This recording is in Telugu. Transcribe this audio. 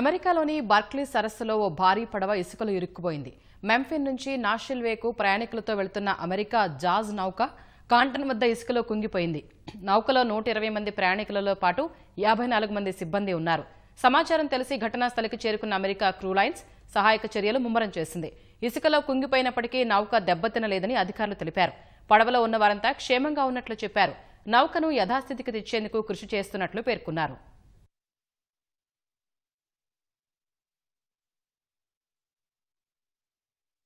అమెరికాలోని బార్క్లీ సరస్సులో ఓ భారీ పడవ ఇసుకలో ఇరుక్కుపోయింది మెంఫిన్ నుంచి నాషిల్వేకు ప్రయాణికులతో వెళుతున్న అమెరికా జాజ్ నౌక కాంటన్ వద్ద ఇసుకలో కుంగిపోయింది నౌకలో నూట ఇరవై మంది ప్రయాణికులలో పాటు యాభై నాలుగు మంది సిబ్బంది ఉన్నారు సమాచారం తెలిసి ఘటనా స్థలికి చేరుకున్న అమెరికా క్రూలైన్స్ సహాయక చర్యలు ముమ్మరం చేసింది ఇసుకలో కుంగిపోయినప్పటికీ నౌక దెబ్బతినలేదని అధికారులు తెలిపారు పడవలో ఉన్నవారంతా క్షేమంగా ఉన్నట్లు చెప్పారు నౌకను యథాస్థితికి తెచ్చేందుకు కృషి చేస్తున్నట్లు పేర్కొన్నారు